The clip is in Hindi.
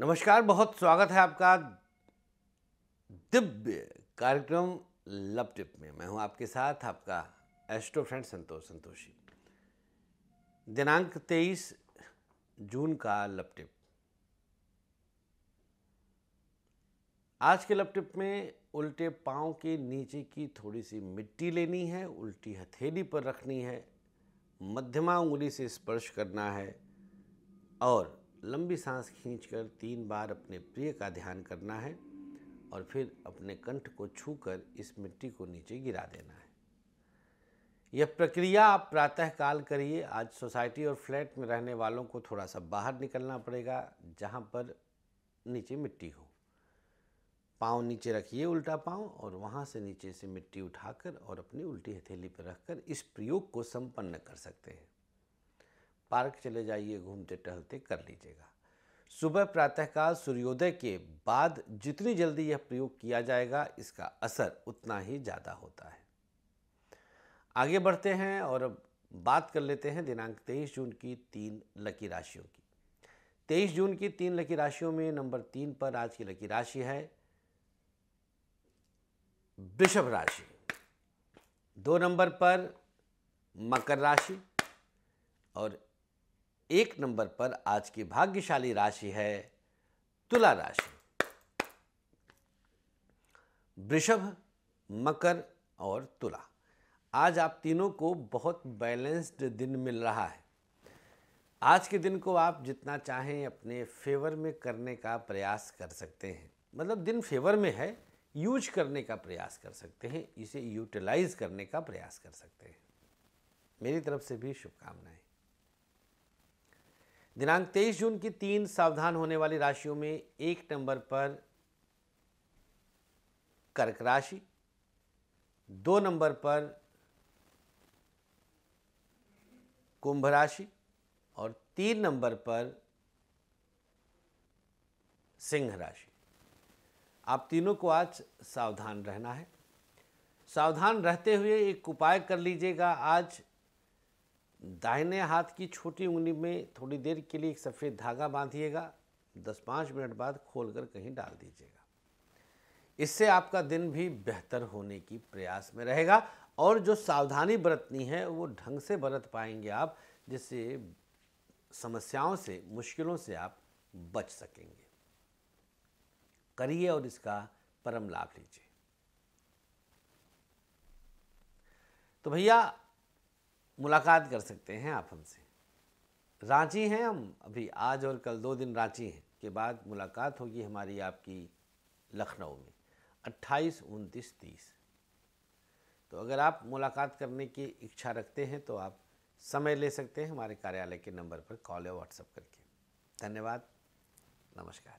नमस्कार बहुत स्वागत है आपका दिव्य कार्यक्रम लव टिप में मैं हूं आपके साथ आपका एस्ट्रो फ्रेंड संतोष संतोषी दिनांक 23 जून का लव टिप आज के लव टिप में उल्टे पांव के नीचे की थोड़ी सी मिट्टी लेनी है उल्टी हथेली पर रखनी है मध्यमा उंगली से स्पर्श करना है और लंबी सांस खींचकर तीन बार अपने प्रिय का ध्यान करना है और फिर अपने कंठ को छूकर इस मिट्टी को नीचे गिरा देना है यह प्रक्रिया आप प्रातःकाल करिए आज सोसाइटी और फ्लैट में रहने वालों को थोड़ा सा बाहर निकलना पड़ेगा जहाँ पर नीचे मिट्टी हो पाँव नीचे रखिए उल्टा पाँव और वहाँ से नीचे से मिट्टी उठाकर और अपनी उल्टी हथेली पर रखकर इस प्रयोग को संपन्न कर सकते हैं पार्क चले जाइए घूमते टहलते कर लीजिएगा सुबह प्रातःकाल सूर्योदय के बाद जितनी जल्दी यह प्रयोग किया जाएगा इसका असर उतना ही ज़्यादा होता है आगे बढ़ते हैं और अब बात कर लेते हैं दिनांक 23 जून की तीन लकी राशियों की 23 जून की तीन लकी राशियों में नंबर तीन पर आज की लकी राशि है वृषभ राशि दो नंबर पर मकर राशि और एक नंबर पर आज की भाग्यशाली राशि है तुला राशि वृषभ मकर और तुला आज आप तीनों को बहुत बैलेंस्ड दिन मिल रहा है आज के दिन को आप जितना चाहें अपने फेवर में करने का प्रयास कर सकते हैं मतलब दिन फेवर में है यूज करने का प्रयास कर सकते हैं इसे यूटिलाइज करने का प्रयास कर सकते हैं मेरी तरफ से भी शुभकामनाएं दिनांक 23 जून की तीन सावधान होने वाली राशियों में एक नंबर पर कर्क राशि दो नंबर पर कुंभ राशि और तीन नंबर पर सिंह राशि आप तीनों को आज सावधान रहना है सावधान रहते हुए एक उपाय कर लीजिएगा आज दाहिने हाथ की छोटी उंगली में थोड़ी देर के लिए एक सफ़ेद धागा बांधिएगा दस पाँच मिनट बाद खोलकर कहीं डाल दीजिएगा इससे आपका दिन भी बेहतर होने की प्रयास में रहेगा और जो सावधानी बरतनी है वो ढंग से बरत पाएंगे आप जिससे समस्याओं से मुश्किलों से आप बच सकेंगे करिए और इसका परम लाभ लीजिए तो भैया मुलाकात कर सकते हैं आप हमसे रांची हैं हम अभी आज और कल दो दिन रांची हैं के बाद मुलाकात होगी हमारी आपकी लखनऊ में अट्ठाईस उनतीस तीस तो अगर आप मुलाकात करने की इच्छा रखते हैं तो आप समय ले सकते हैं हमारे कार्यालय के नंबर पर कॉल या व्हाट्सएप करके धन्यवाद नमस्कार